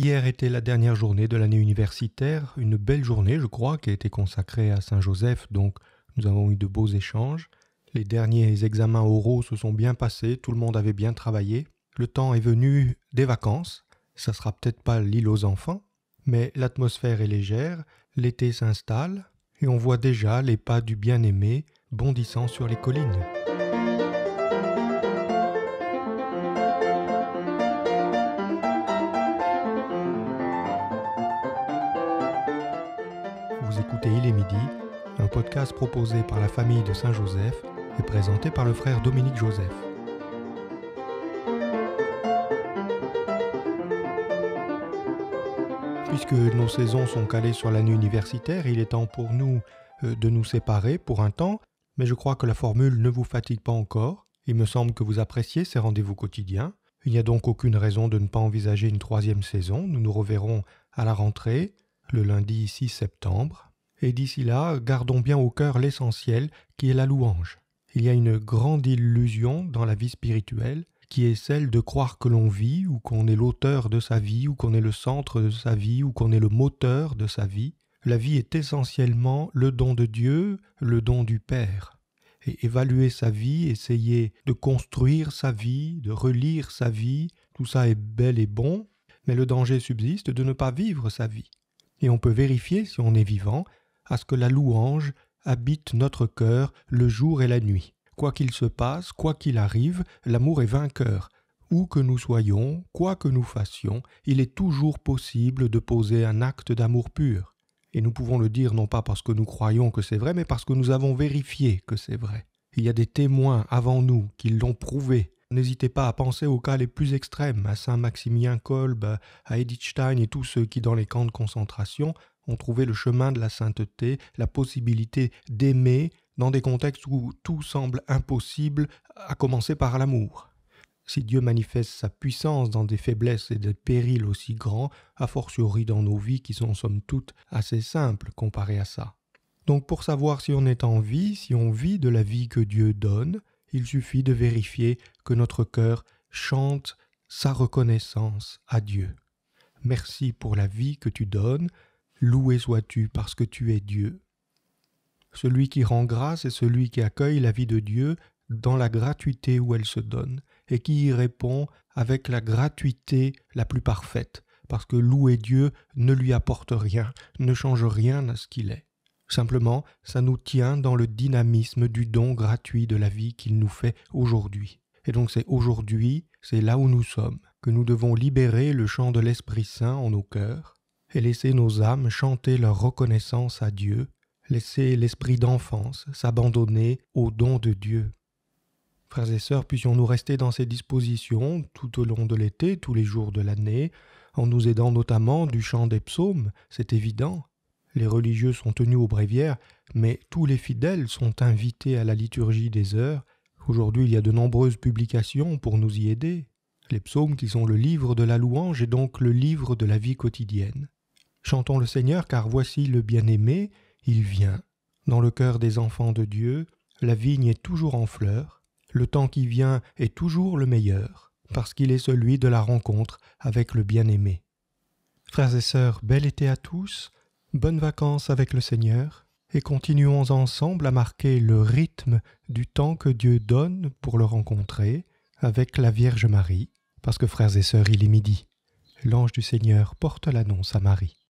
Hier était la dernière journée de l'année universitaire, une belle journée je crois qui a été consacrée à Saint-Joseph, donc nous avons eu de beaux échanges. Les derniers examens oraux se sont bien passés, tout le monde avait bien travaillé. Le temps est venu des vacances, ça sera peut-être pas l'île aux enfants, mais l'atmosphère est légère, l'été s'installe, et on voit déjà les pas du bien-aimé bondissant sur les collines. écoutez Il est midi, un podcast proposé par la famille de Saint-Joseph et présenté par le frère Dominique Joseph. Puisque nos saisons sont calées sur l'année universitaire, il est temps pour nous euh, de nous séparer pour un temps, mais je crois que la formule ne vous fatigue pas encore. Il me semble que vous appréciez ces rendez-vous quotidiens. Il n'y a donc aucune raison de ne pas envisager une troisième saison. Nous nous reverrons à la rentrée, le lundi 6 septembre, et d'ici là, gardons bien au cœur l'essentiel qui est la louange. Il y a une grande illusion dans la vie spirituelle qui est celle de croire que l'on vit ou qu'on est l'auteur de sa vie ou qu'on est le centre de sa vie ou qu'on est le moteur de sa vie. La vie est essentiellement le don de Dieu, le don du Père. Et évaluer sa vie, essayer de construire sa vie, de relire sa vie, tout ça est bel et bon, mais le danger subsiste de ne pas vivre sa vie. Et on peut vérifier si on est vivant à ce que la louange habite notre cœur le jour et la nuit. Quoi qu'il se passe, quoi qu'il arrive, l'amour est vainqueur. Où que nous soyons, quoi que nous fassions, il est toujours possible de poser un acte d'amour pur. Et nous pouvons le dire non pas parce que nous croyons que c'est vrai, mais parce que nous avons vérifié que c'est vrai. Il y a des témoins avant nous qui l'ont prouvé N'hésitez pas à penser aux cas les plus extrêmes, à saint Maximien Kolb, à Edith Stein et tous ceux qui, dans les camps de concentration, ont trouvé le chemin de la sainteté, la possibilité d'aimer dans des contextes où tout semble impossible, à commencer par l'amour. Si Dieu manifeste sa puissance dans des faiblesses et des périls aussi grands, a fortiori dans nos vies qui sont somme toute assez simples comparées à ça. Donc pour savoir si on est en vie, si on vit de la vie que Dieu donne, il suffit de vérifier que notre cœur chante sa reconnaissance à Dieu. Merci pour la vie que tu donnes, loué sois-tu parce que tu es Dieu. Celui qui rend grâce est celui qui accueille la vie de Dieu dans la gratuité où elle se donne, et qui y répond avec la gratuité la plus parfaite, parce que louer Dieu ne lui apporte rien, ne change rien à ce qu'il est. Simplement, ça nous tient dans le dynamisme du don gratuit de la vie qu'il nous fait aujourd'hui. Et donc c'est aujourd'hui, c'est là où nous sommes, que nous devons libérer le chant de l'Esprit Saint en nos cœurs, et laisser nos âmes chanter leur reconnaissance à Dieu, laisser l'esprit d'enfance s'abandonner au don de Dieu. Frères et sœurs, puissions-nous rester dans ces dispositions tout au long de l'été, tous les jours de l'année, en nous aidant notamment du chant des psaumes, c'est évident, les religieux sont tenus aux bréviaires, mais tous les fidèles sont invités à la liturgie des heures. Aujourd'hui, il y a de nombreuses publications pour nous y aider. Les psaumes qui sont le livre de la louange et donc le livre de la vie quotidienne. Chantons le Seigneur car voici le bien-aimé, il vient. Dans le cœur des enfants de Dieu, la vigne est toujours en fleur, le temps qui vient est toujours le meilleur, parce qu'il est celui de la rencontre avec le bien-aimé. Frères et sœurs, bel été à tous, Bonnes vacances avec le Seigneur et continuons ensemble à marquer le rythme du temps que Dieu donne pour le rencontrer avec la Vierge Marie, parce que frères et sœurs, il est midi. L'ange du Seigneur porte l'annonce à Marie.